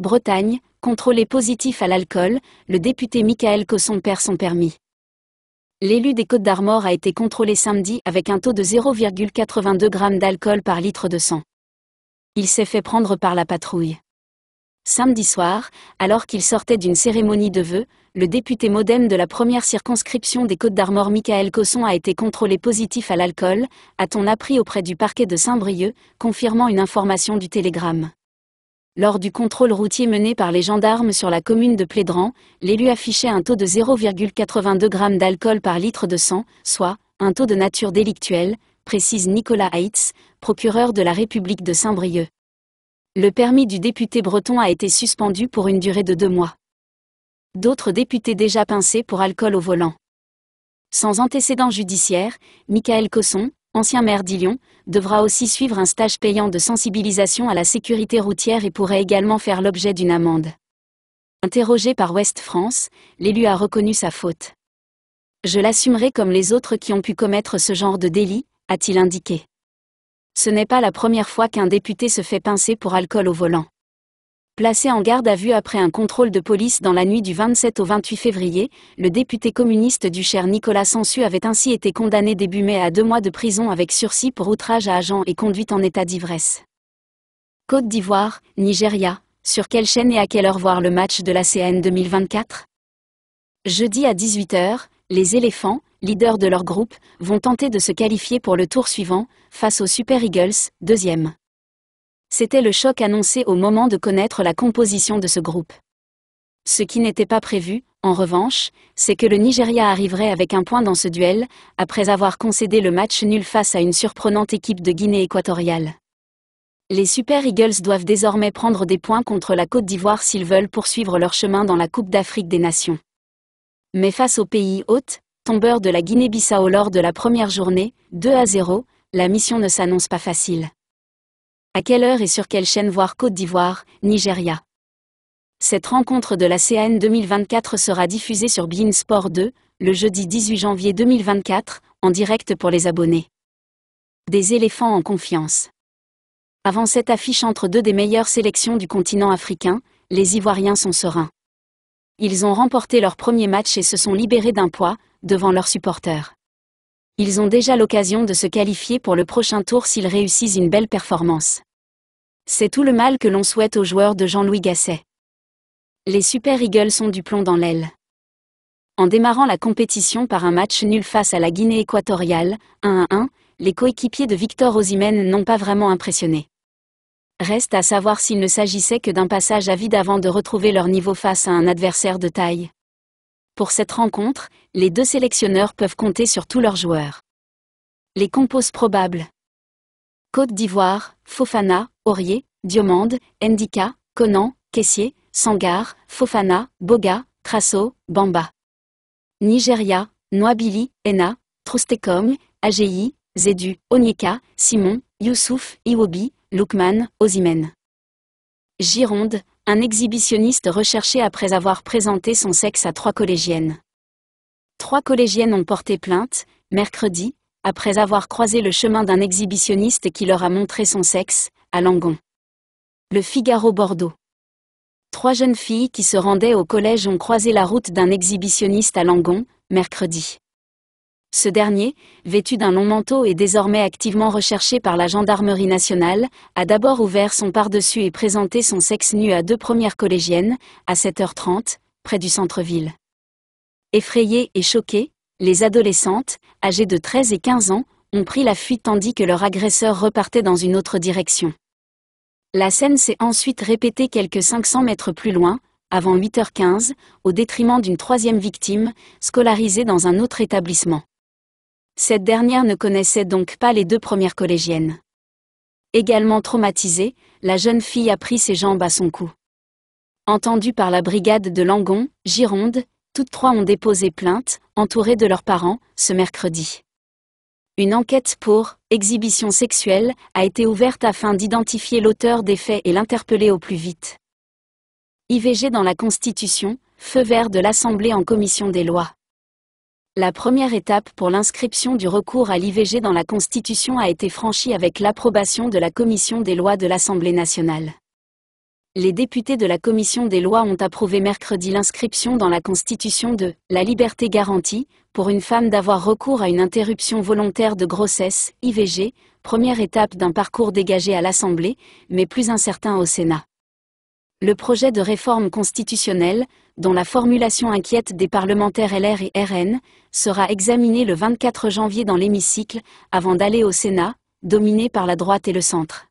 Bretagne, contrôlé positif à l'alcool, le député Michael Cosson perd son permis. L'élu des Côtes d'Armor a été contrôlé samedi avec un taux de 0,82 g d'alcool par litre de sang. Il s'est fait prendre par la patrouille. Samedi soir, alors qu'il sortait d'une cérémonie de vœux, le député modem de la première circonscription des Côtes d'Armor Michael Cosson a été contrôlé positif à l'alcool, a-t-on appris auprès du parquet de Saint-Brieuc, confirmant une information du Télégramme. Lors du contrôle routier mené par les gendarmes sur la commune de Plédran, l'élu affichait un taux de 0,82 g d'alcool par litre de sang, soit un taux de nature délictuelle, précise Nicolas Heitz, procureur de la République de Saint-Brieuc. Le permis du député breton a été suspendu pour une durée de deux mois. D'autres députés déjà pincés pour alcool au volant. Sans antécédent judiciaire, Michael Cosson, ancien maire d'Illion, devra aussi suivre un stage payant de sensibilisation à la sécurité routière et pourrait également faire l'objet d'une amende. Interrogé par Ouest France, l'élu a reconnu sa faute. Je l'assumerai comme les autres qui ont pu commettre ce genre de délit, a-t-il indiqué. Ce n'est pas la première fois qu'un député se fait pincer pour alcool au volant. Placé en garde à vue après un contrôle de police dans la nuit du 27 au 28 février, le député communiste du Cher Nicolas Sansu avait ainsi été condamné début mai à deux mois de prison avec sursis pour outrage à agent et conduite en état d'ivresse. Côte d'Ivoire, Nigeria, sur quelle chaîne et à quelle heure voir le match de la CN 2024 Jeudi à 18h, les éléphants, leaders de leur groupe, vont tenter de se qualifier pour le tour suivant, face aux Super Eagles, deuxième. C'était le choc annoncé au moment de connaître la composition de ce groupe. Ce qui n'était pas prévu, en revanche, c'est que le Nigeria arriverait avec un point dans ce duel, après avoir concédé le match nul face à une surprenante équipe de Guinée équatoriale. Les Super Eagles doivent désormais prendre des points contre la Côte d'Ivoire s'ils veulent poursuivre leur chemin dans la Coupe d'Afrique des Nations. Mais face au pays hôte, tombeur de la Guinée-Bissau lors de la première journée, 2 à 0, la mission ne s'annonce pas facile. À quelle heure et sur quelle chaîne voir Côte d'Ivoire, Nigeria Cette rencontre de la CAN 2024 sera diffusée sur Bein Sport 2, le jeudi 18 janvier 2024, en direct pour les abonnés. Des éléphants en confiance. Avant cette affiche entre deux des meilleures sélections du continent africain, les Ivoiriens sont sereins. Ils ont remporté leur premier match et se sont libérés d'un poids, devant leurs supporters. Ils ont déjà l'occasion de se qualifier pour le prochain tour s'ils réussissent une belle performance. C'est tout le mal que l'on souhaite aux joueurs de Jean-Louis Gasset. Les Super Eagles sont du plomb dans l'aile. En démarrant la compétition par un match nul face à la Guinée équatoriale, 1-1, les coéquipiers de Victor Osimhen n'ont pas vraiment impressionné. Reste à savoir s'il ne s'agissait que d'un passage à vide avant de retrouver leur niveau face à un adversaire de taille. Pour cette rencontre, les deux sélectionneurs peuvent compter sur tous leurs joueurs. Les compos probables. Côte d'Ivoire, Fofana, Aurier, Diomande, Ndika, Conan, Caissier, Sangar, Fofana, Boga, Trasso, Bamba. Nigeria, Noabili, Ena, Trostekom, AGI, Zedu, Onyeka, Simon, Youssouf, Iwobi, Lukman, Ozimen. Gironde, un exhibitionniste recherché après avoir présenté son sexe à trois collégiennes. Trois collégiennes ont porté plainte, mercredi, après avoir croisé le chemin d'un exhibitionniste qui leur a montré son sexe, à Langon. Le Figaro Bordeaux. Trois jeunes filles qui se rendaient au collège ont croisé la route d'un exhibitionniste à Langon, mercredi. Ce dernier, vêtu d'un long manteau et désormais activement recherché par la gendarmerie nationale, a d'abord ouvert son par-dessus et présenté son sexe nu à deux premières collégiennes, à 7h30, près du centre-ville. Effrayées et choquées, les adolescentes, âgées de 13 et 15 ans, ont pris la fuite tandis que leur agresseur repartait dans une autre direction. La scène s'est ensuite répétée quelques 500 mètres plus loin, avant 8h15, au détriment d'une troisième victime, scolarisée dans un autre établissement. Cette dernière ne connaissait donc pas les deux premières collégiennes. Également traumatisée, la jeune fille a pris ses jambes à son cou. Entendue par la brigade de Langon, Gironde, toutes trois ont déposé plainte, entourées de leurs parents, ce mercredi. Une enquête pour exhibition sexuelle a été ouverte afin d'identifier l'auteur des faits et l'interpeller au plus vite. IVG dans la Constitution, feu vert de l'Assemblée en commission des lois. La première étape pour l'inscription du recours à l'IVG dans la Constitution a été franchie avec l'approbation de la commission des lois de l'Assemblée nationale les députés de la Commission des lois ont approuvé mercredi l'inscription dans la Constitution de la liberté garantie pour une femme d'avoir recours à une interruption volontaire de grossesse, IVG, première étape d'un parcours dégagé à l'Assemblée, mais plus incertain au Sénat. Le projet de réforme constitutionnelle, dont la formulation inquiète des parlementaires LR et RN, sera examiné le 24 janvier dans l'hémicycle, avant d'aller au Sénat, dominé par la droite et le centre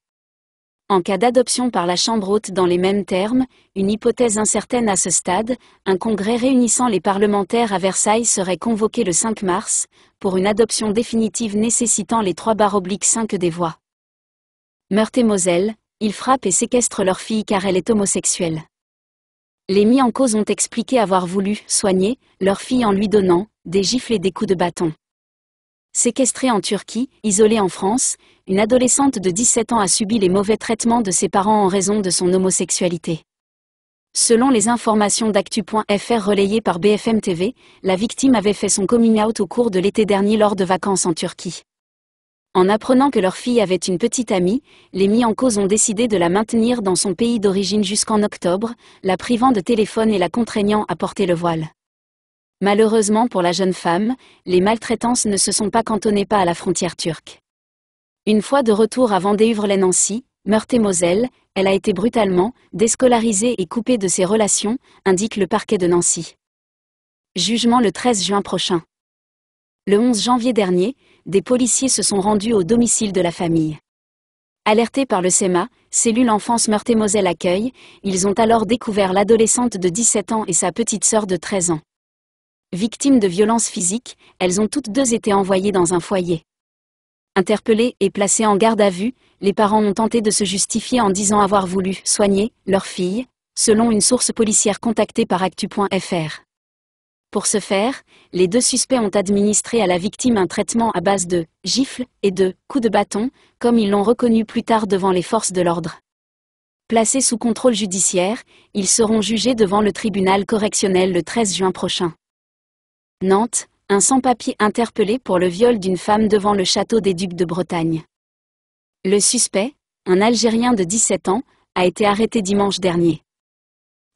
en cas d'adoption par la Chambre haute dans les mêmes termes, une hypothèse incertaine à ce stade, un congrès réunissant les parlementaires à Versailles serait convoqué le 5 mars, pour une adoption définitive nécessitant les trois barres obliques 5 des voix. Meurthe et Moselle, ils frappent et séquestrent leur fille car elle est homosexuelle. Les mis en cause ont expliqué avoir voulu soigner leur fille en lui donnant des gifles et des coups de bâton. Séquestrée en Turquie, isolée en France, une adolescente de 17 ans a subi les mauvais traitements de ses parents en raison de son homosexualité. Selon les informations d'actu.fr relayées par BFM TV, la victime avait fait son coming out au cours de l'été dernier lors de vacances en Turquie. En apprenant que leur fille avait une petite amie, les mis en cause ont décidé de la maintenir dans son pays d'origine jusqu'en octobre, la privant de téléphone et la contraignant à porter le voile. Malheureusement pour la jeune femme, les maltraitances ne se sont pas cantonnées pas à la frontière turque. Une fois de retour à vendée les nancy Meurthe-et-Moselle, elle a été brutalement déscolarisée et coupée de ses relations, indique le parquet de Nancy. Jugement le 13 juin prochain. Le 11 janvier dernier, des policiers se sont rendus au domicile de la famille. Alertés par le SEMA, cellule enfance Meurthe-et-Moselle accueille, ils ont alors découvert l'adolescente de 17 ans et sa petite sœur de 13 ans victimes de violences physiques, elles ont toutes deux été envoyées dans un foyer. Interpellées et placées en garde à vue, les parents ont tenté de se justifier en disant avoir voulu soigner leur fille, selon une source policière contactée par actu.fr. Pour ce faire, les deux suspects ont administré à la victime un traitement à base de gifles et de coups de bâton, comme ils l'ont reconnu plus tard devant les forces de l'ordre. Placés sous contrôle judiciaire, ils seront jugés devant le tribunal correctionnel le 13 juin prochain. Nantes, un sans-papier interpellé pour le viol d'une femme devant le château des Ducs de Bretagne. Le suspect, un Algérien de 17 ans, a été arrêté dimanche dernier.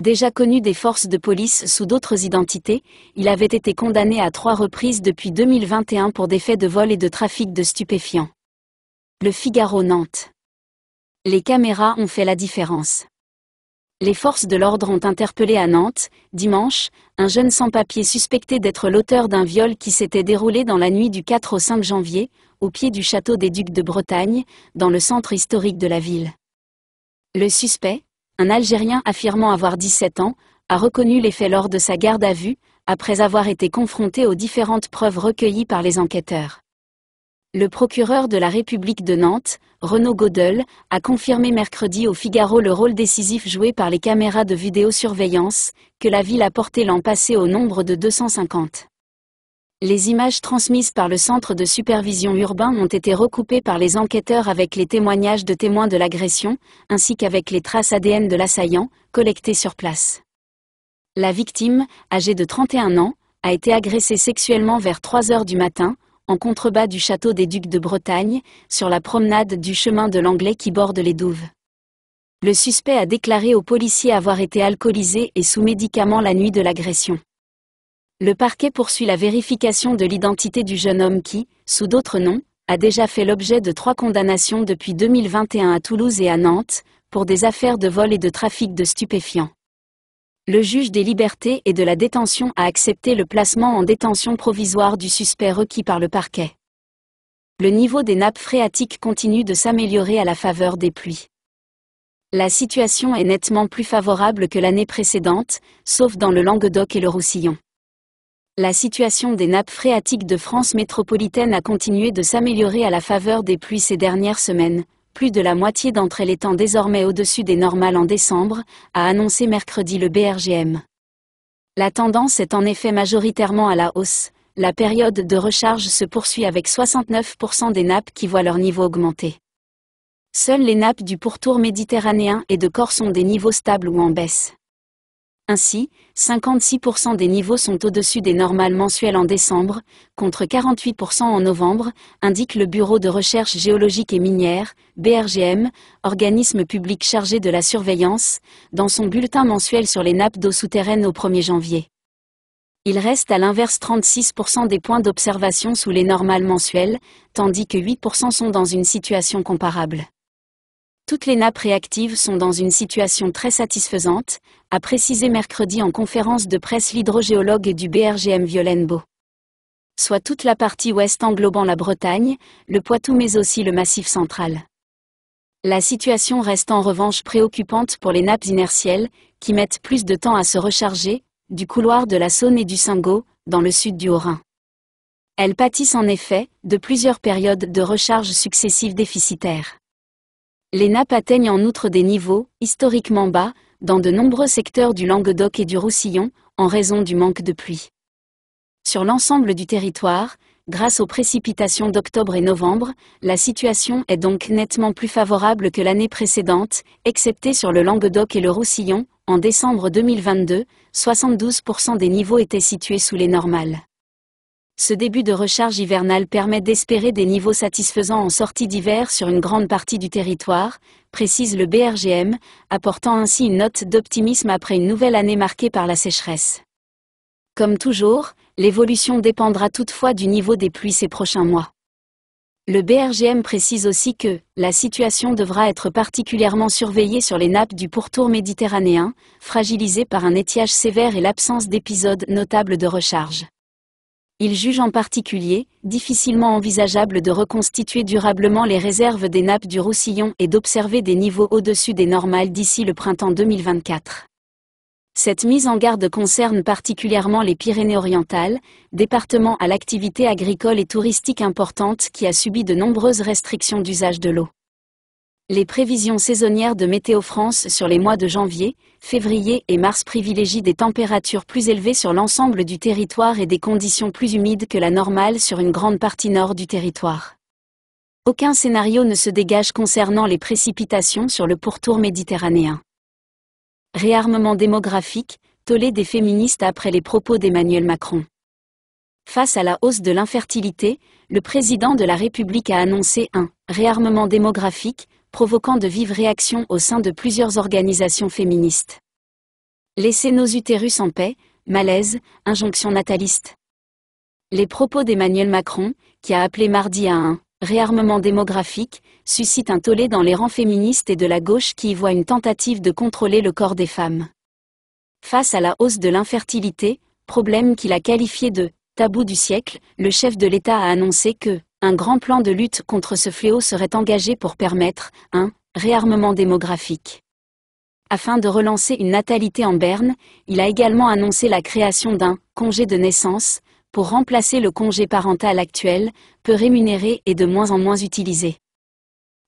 Déjà connu des forces de police sous d'autres identités, il avait été condamné à trois reprises depuis 2021 pour des faits de vol et de trafic de stupéfiants. Le Figaro Nantes. Les caméras ont fait la différence. Les forces de l'ordre ont interpellé à Nantes, dimanche, un jeune sans-papier suspecté d'être l'auteur d'un viol qui s'était déroulé dans la nuit du 4 au 5 janvier, au pied du château des Ducs de Bretagne, dans le centre historique de la ville. Le suspect, un Algérien affirmant avoir 17 ans, a reconnu les faits lors de sa garde à vue, après avoir été confronté aux différentes preuves recueillies par les enquêteurs. Le procureur de la République de Nantes, Renaud Godel, a confirmé mercredi au Figaro le rôle décisif joué par les caméras de vidéosurveillance, que la ville a porté l'an passé au nombre de 250. Les images transmises par le Centre de supervision urbain ont été recoupées par les enquêteurs avec les témoignages de témoins de l'agression, ainsi qu'avec les traces ADN de l'assaillant, collectées sur place. La victime, âgée de 31 ans, a été agressée sexuellement vers 3 h du matin, en contrebas du château des ducs de Bretagne, sur la promenade du chemin de l'Anglais qui borde les douves. Le suspect a déclaré aux policiers avoir été alcoolisé et sous médicaments la nuit de l'agression. Le parquet poursuit la vérification de l'identité du jeune homme qui, sous d'autres noms, a déjà fait l'objet de trois condamnations depuis 2021 à Toulouse et à Nantes, pour des affaires de vol et de trafic de stupéfiants le juge des libertés et de la détention a accepté le placement en détention provisoire du suspect requis par le parquet. Le niveau des nappes phréatiques continue de s'améliorer à la faveur des pluies. La situation est nettement plus favorable que l'année précédente, sauf dans le Languedoc et le Roussillon. La situation des nappes phréatiques de France métropolitaine a continué de s'améliorer à la faveur des pluies ces dernières semaines, plus de la moitié d'entre elles étant désormais au-dessus des normales en décembre, a annoncé mercredi le BRGM. La tendance est en effet majoritairement à la hausse, la période de recharge se poursuit avec 69% des nappes qui voient leur niveau augmenter. Seules les nappes du pourtour méditerranéen et de Corse ont des niveaux stables ou en baisse. Ainsi, 56% des niveaux sont au-dessus des normales mensuelles en décembre, contre 48% en novembre, indique le Bureau de recherche géologique et minière, BRGM, organisme public chargé de la surveillance, dans son bulletin mensuel sur les nappes d'eau souterraine au 1er janvier. Il reste à l'inverse 36% des points d'observation sous les normales mensuelles, tandis que 8% sont dans une situation comparable. Toutes les nappes réactives sont dans une situation très satisfaisante, a précisé mercredi en conférence de presse l'hydrogéologue du BRGM Violaine Beau. Soit toute la partie ouest englobant la Bretagne, le Poitou mais aussi le Massif central. La situation reste en revanche préoccupante pour les nappes inertielles, qui mettent plus de temps à se recharger, du couloir de la Saône et du Singo, dans le sud du Haut-Rhin. Elles pâtissent en effet de plusieurs périodes de recharge successives déficitaires. Les nappes atteignent en outre des niveaux, historiquement bas, dans de nombreux secteurs du Languedoc et du Roussillon, en raison du manque de pluie. Sur l'ensemble du territoire, grâce aux précipitations d'octobre et novembre, la situation est donc nettement plus favorable que l'année précédente, excepté sur le Languedoc et le Roussillon, en décembre 2022, 72% des niveaux étaient situés sous les normales ce début de recharge hivernale permet d'espérer des niveaux satisfaisants en sortie d'hiver sur une grande partie du territoire, précise le BRGM, apportant ainsi une note d'optimisme après une nouvelle année marquée par la sécheresse. Comme toujours, l'évolution dépendra toutefois du niveau des pluies ces prochains mois. Le BRGM précise aussi que la situation devra être particulièrement surveillée sur les nappes du pourtour méditerranéen, fragilisées par un étiage sévère et l'absence d'épisodes notables de recharge. Il juge en particulier difficilement envisageable de reconstituer durablement les réserves des nappes du Roussillon et d'observer des niveaux au-dessus des normales d'ici le printemps 2024. Cette mise en garde concerne particulièrement les Pyrénées-Orientales, département à l'activité agricole et touristique importante qui a subi de nombreuses restrictions d'usage de l'eau. Les prévisions saisonnières de Météo France sur les mois de janvier, février et mars privilégient des températures plus élevées sur l'ensemble du territoire et des conditions plus humides que la normale sur une grande partie nord du territoire. Aucun scénario ne se dégage concernant les précipitations sur le pourtour méditerranéen. Réarmement démographique, tollé des féministes après les propos d'Emmanuel Macron. Face à la hausse de l'infertilité, le président de la République a annoncé un réarmement démographique provoquant de vives réactions au sein de plusieurs organisations féministes. Laissez nos utérus en paix, malaise, injonction nataliste. Les propos d'Emmanuel Macron, qui a appelé mardi à un réarmement démographique, suscitent un tollé dans les rangs féministes et de la gauche qui y voit une tentative de contrôler le corps des femmes. Face à la hausse de l'infertilité, problème qu'il a qualifié de tabou du siècle, le chef de l'État a annoncé que un grand plan de lutte contre ce fléau serait engagé pour permettre un réarmement démographique. Afin de relancer une natalité en berne, il a également annoncé la création d'un congé de naissance pour remplacer le congé parental actuel, peu rémunéré et de moins en moins utilisé.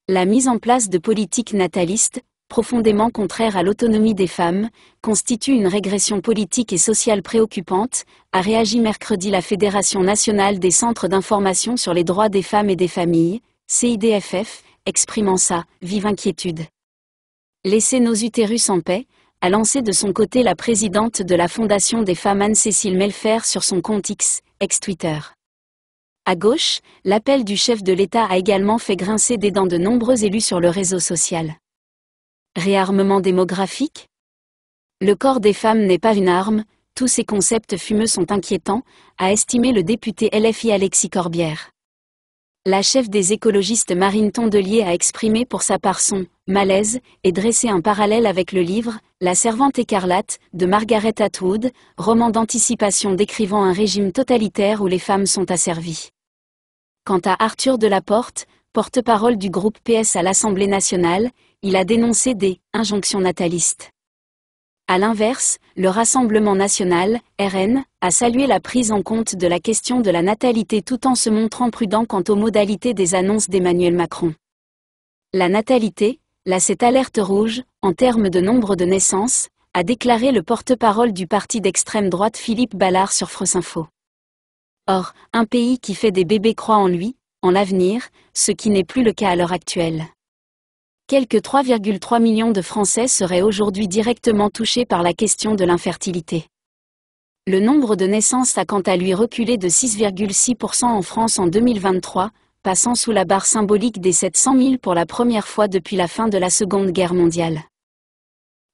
La mise en place de politiques natalistes profondément contraire à l'autonomie des femmes, constitue une régression politique et sociale préoccupante, a réagi mercredi la Fédération nationale des centres d'information sur les droits des femmes et des familles, CIDFF, exprimant sa vive inquiétude. Laissez nos utérus en paix, a lancé de son côté la présidente de la Fondation des femmes Anne-Cécile Melfer sur son compte X, ex-Twitter. À gauche, l'appel du chef de l'État a également fait grincer des dents de nombreux élus sur le réseau social. Réarmement démographique Le corps des femmes n'est pas une arme, tous ces concepts fumeux sont inquiétants, a estimé le député LFI Alexis Corbière. La chef des écologistes Marine Tondelier a exprimé pour sa part son malaise et dressé un parallèle avec le livre La servante écarlate de Margaret Atwood, roman d'anticipation décrivant un régime totalitaire où les femmes sont asservies. Quant à Arthur Delaporte, porte-parole du groupe PS à l'Assemblée nationale, il a dénoncé des injonctions natalistes. A l'inverse, le Rassemblement national, RN, a salué la prise en compte de la question de la natalité tout en se montrant prudent quant aux modalités des annonces d'Emmanuel Macron. La natalité, là cette alerte rouge, en termes de nombre de naissances, a déclaré le porte-parole du parti d'extrême droite Philippe Ballard sur France Or, un pays qui fait des bébés croit en lui, en l'avenir, ce qui n'est plus le cas à l'heure actuelle. Quelques 3,3 millions de Français seraient aujourd'hui directement touchés par la question de l'infertilité. Le nombre de naissances a quant à lui reculé de 6,6% en France en 2023, passant sous la barre symbolique des 700 000 pour la première fois depuis la fin de la Seconde Guerre mondiale.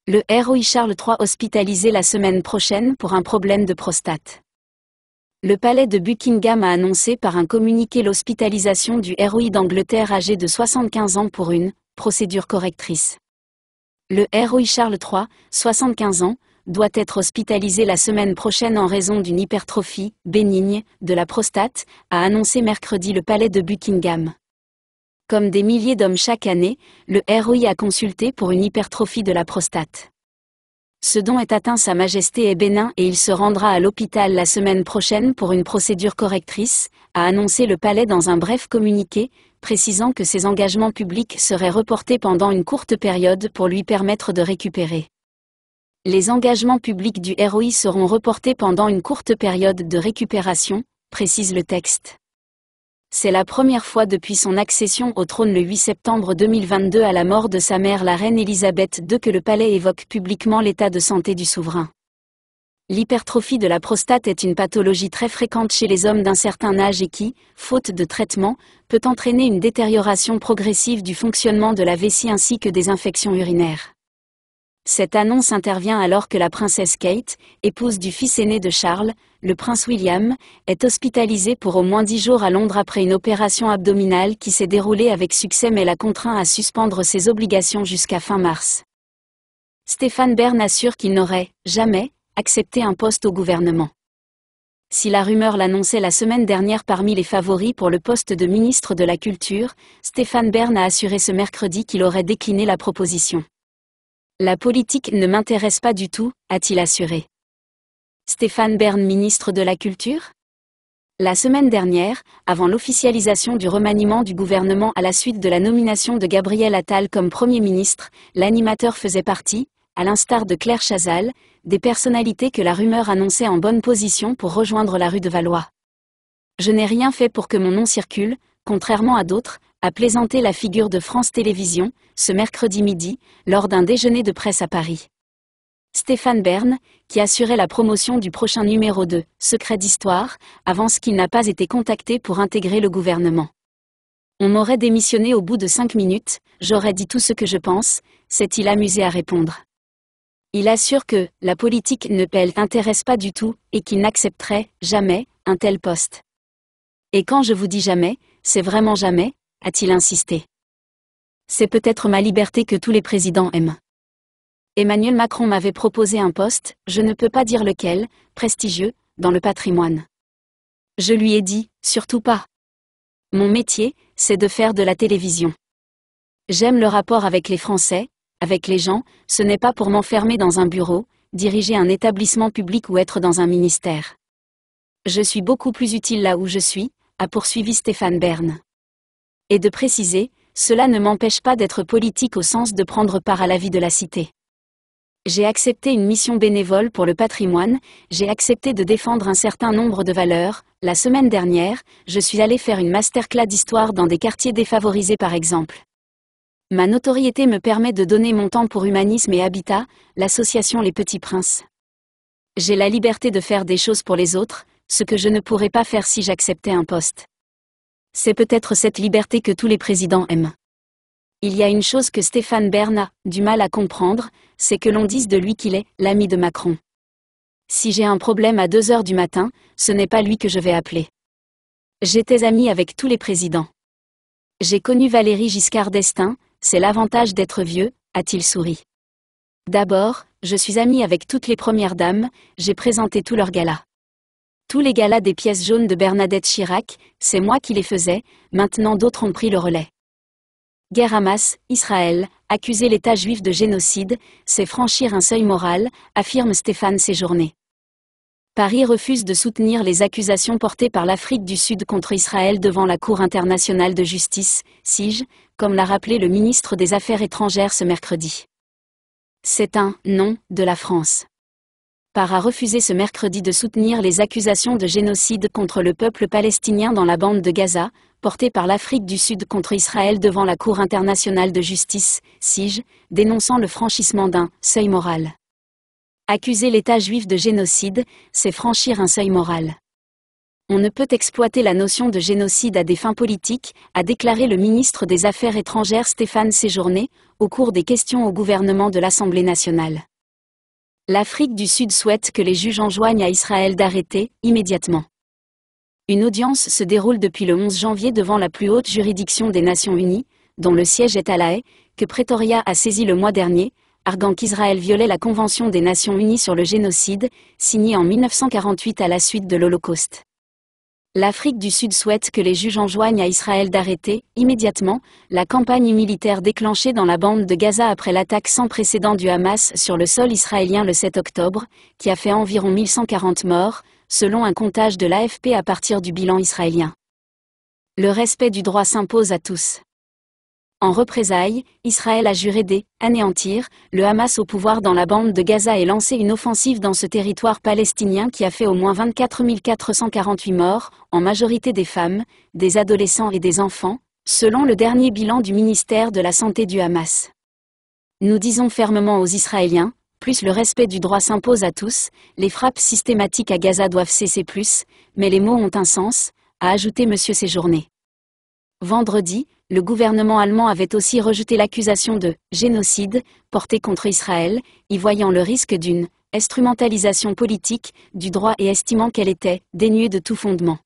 Le ROI Charles III hospitalisé la semaine prochaine pour un problème de prostate le palais de Buckingham a annoncé par un communiqué l'hospitalisation du ROI d'Angleterre âgé de 75 ans pour une procédure correctrice. Le ROI Charles III, 75 ans, doit être hospitalisé la semaine prochaine en raison d'une hypertrophie bénigne de la prostate, a annoncé mercredi le palais de Buckingham. Comme des milliers d'hommes chaque année, le ROI a consulté pour une hypertrophie de la prostate ce don est atteint Sa Majesté est bénin et il se rendra à l'hôpital la semaine prochaine pour une procédure correctrice, a annoncé le palais dans un bref communiqué, précisant que ses engagements publics seraient reportés pendant une courte période pour lui permettre de récupérer. Les engagements publics du ROI seront reportés pendant une courte période de récupération, précise le texte. C'est la première fois depuis son accession au trône le 8 septembre 2022 à la mort de sa mère la reine Elisabeth II que le palais évoque publiquement l'état de santé du souverain. L'hypertrophie de la prostate est une pathologie très fréquente chez les hommes d'un certain âge et qui, faute de traitement, peut entraîner une détérioration progressive du fonctionnement de la vessie ainsi que des infections urinaires. Cette annonce intervient alors que la princesse Kate, épouse du fils aîné de Charles, le prince William, est hospitalisée pour au moins dix jours à Londres après une opération abdominale qui s'est déroulée avec succès mais la contraint à suspendre ses obligations jusqu'à fin mars. Stéphane Bern assure qu'il n'aurait jamais accepté un poste au gouvernement. Si la rumeur l'annonçait la semaine dernière parmi les favoris pour le poste de ministre de la Culture, Stéphane Bern a assuré ce mercredi qu'il aurait décliné la proposition. La politique ne m'intéresse pas du tout, a-t-il assuré. Stéphane Bern, ministre de la Culture la semaine dernière, avant l'officialisation du remaniement du gouvernement à la suite de la nomination de Gabriel Attal comme Premier ministre, l'animateur faisait partie, à l'instar de Claire Chazal, des personnalités que la rumeur annonçait en bonne position pour rejoindre la rue de Valois. Je n'ai rien fait pour que mon nom circule, contrairement à d'autres, a plaisanté la figure de France Télévisions, ce mercredi midi, lors d'un déjeuner de presse à Paris. Stéphane Bern, qui assurait la promotion du prochain numéro 2, Secret d'Histoire, avance qu'il n'a pas été contacté pour intégrer le gouvernement. On m'aurait démissionné au bout de cinq minutes, j'aurais dit tout ce que je pense, s'est-il amusé à répondre. Il assure que la politique ne t'intéresse pas du tout et qu'il n'accepterait jamais un tel poste. Et quand je vous dis jamais, c'est vraiment jamais, a-t-il insisté. C'est peut-être ma liberté que tous les présidents aiment. Emmanuel Macron m'avait proposé un poste, je ne peux pas dire lequel, prestigieux, dans le patrimoine. Je lui ai dit, surtout pas. Mon métier, c'est de faire de la télévision. J'aime le rapport avec les Français, avec les gens, ce n'est pas pour m'enfermer dans un bureau, diriger un établissement public ou être dans un ministère. Je suis beaucoup plus utile là où je suis, a poursuivi Stéphane Bern et de préciser, cela ne m'empêche pas d'être politique au sens de prendre part à la vie de la cité. J'ai accepté une mission bénévole pour le patrimoine, j'ai accepté de défendre un certain nombre de valeurs. La semaine dernière, je suis allé faire une masterclass d'histoire dans des quartiers défavorisés par exemple. Ma notoriété me permet de donner mon temps pour Humanisme et Habitat, l'association Les Petits Princes. J'ai la liberté de faire des choses pour les autres, ce que je ne pourrais pas faire si j'acceptais un poste. C'est peut-être cette liberté que tous les présidents aiment. Il y a une chose que Stéphane Bern a du mal à comprendre, c'est que l'on dise de lui qu'il est l'ami de Macron. Si j'ai un problème à 2 heures du matin, ce n'est pas lui que je vais appeler. J'étais ami avec tous les présidents. J'ai connu Valérie Giscard d'Estaing, c'est l'avantage d'être vieux, a-t-il souri. D'abord, je suis ami avec toutes les premières dames, j'ai présenté tous leurs galas. Tous les galas des pièces jaunes de Bernadette Chirac, c'est moi qui les faisais, maintenant d'autres ont pris le relais. Guerre Hamas, Israël, accuser l'État juif de génocide, c'est franchir un seuil moral, affirme Stéphane Séjourné. Paris refuse de soutenir les accusations portées par l'Afrique du Sud contre Israël devant la Cour internationale de justice, SIGE, comme l'a rappelé le ministre des Affaires étrangères ce mercredi. C'est un non de la France a refusé ce mercredi de soutenir les accusations de génocide contre le peuple palestinien dans la bande de Gaza, portées par l'Afrique du Sud contre Israël devant la Cour internationale de justice, Sige, dénonçant le franchissement d'un seuil moral. Accuser l'État juif de génocide, c'est franchir un seuil moral. On ne peut exploiter la notion de génocide à des fins politiques, a déclaré le ministre des Affaires étrangères Stéphane Séjourné, au cours des questions au gouvernement de l'Assemblée nationale. L'Afrique du Sud souhaite que les juges enjoignent à Israël d'arrêter, immédiatement. Une audience se déroule depuis le 11 janvier devant la plus haute juridiction des Nations Unies, dont le siège est à La Haye, que Pretoria a saisi le mois dernier, arguant qu'Israël violait la Convention des Nations Unies sur le génocide, signée en 1948 à la suite de l'Holocauste. L'Afrique du Sud souhaite que les juges enjoignent à Israël d'arrêter, immédiatement, la campagne militaire déclenchée dans la bande de Gaza après l'attaque sans précédent du Hamas sur le sol israélien le 7 octobre, qui a fait environ 1140 morts, selon un comptage de l'AFP à partir du bilan israélien. Le respect du droit s'impose à tous. En représailles, Israël a juré d'anéantir le Hamas au pouvoir dans la bande de Gaza et lancé une offensive dans ce territoire palestinien qui a fait au moins 24 448 morts, en majorité des femmes, des adolescents et des enfants, selon le dernier bilan du ministère de la Santé du Hamas. Nous disons fermement aux Israéliens, plus le respect du droit s'impose à tous, les frappes systématiques à Gaza doivent cesser plus, mais les mots ont un sens, a ajouté M. Séjourné. Vendredi, le gouvernement allemand avait aussi rejeté l'accusation de génocide portée contre Israël, y voyant le risque d'une instrumentalisation politique du droit et estimant qu'elle était dénuée de tout fondement.